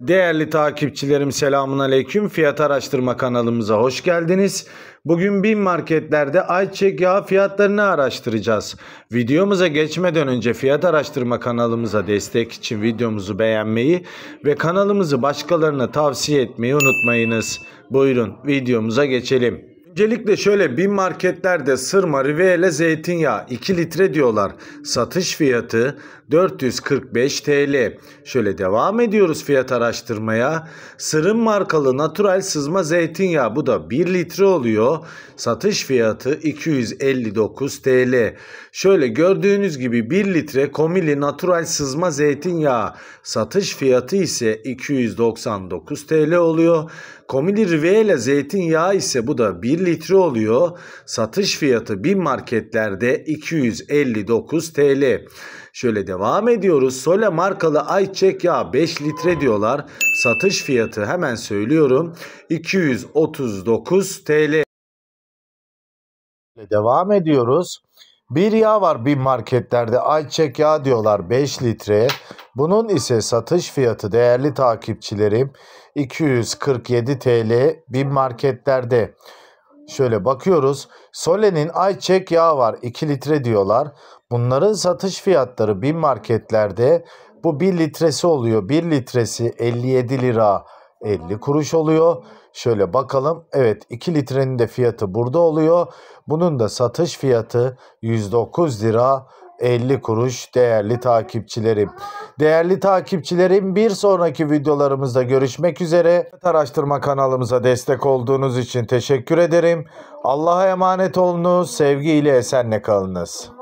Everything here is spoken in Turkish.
Değerli takipçilerim selamun aleyküm. Fiyat araştırma kanalımıza hoş geldiniz. Bugün bin marketlerde ayçiçek yağı fiyatlarını araştıracağız. Videomuza geçmeden önce fiyat araştırma kanalımıza destek için videomuzu beğenmeyi ve kanalımızı başkalarına tavsiye etmeyi unutmayınız. Buyurun videomuza geçelim. Öncelikle şöyle bin marketlerde sırma Rivele zeytinyağı 2 litre diyorlar. Satış fiyatı 445 TL. Şöyle devam ediyoruz fiyat araştırmaya. Sırım markalı natural sızma zeytinyağı bu da 1 litre oluyor. Satış fiyatı 259 TL. Şöyle gördüğünüz gibi 1 litre komili natural sızma zeytinyağı satış fiyatı ise 299 TL oluyor. Komili Rivele zeytinyağı ise bu da 1 litre oluyor. Satış fiyatı bin marketlerde 259 TL. Şöyle devam ediyoruz. Sole markalı ayçiçek yağı 5 litre diyorlar. Satış fiyatı hemen söylüyorum. 239 TL. Devam ediyoruz. Bir yağ var bir marketlerde ayçiçek yağı diyorlar 5 litre. Bunun ise satış fiyatı değerli takipçilerim 247 TL bir marketlerde. Şöyle bakıyoruz. Sole'nin ayçek yağı var 2 litre diyorlar. Bunların satış fiyatları bin marketlerde bu 1 litresi oluyor. 1 litresi 57 lira 50 kuruş oluyor. Şöyle bakalım. Evet 2 litrenin de fiyatı burada oluyor. Bunun da satış fiyatı 109 lira 50 kuruş değerli takipçilerim. Değerli takipçilerim bir sonraki videolarımızda görüşmek üzere. Araştırma kanalımıza destek olduğunuz için teşekkür ederim. Allah'a emanet olunuz. Sevgiyle esenle kalınız.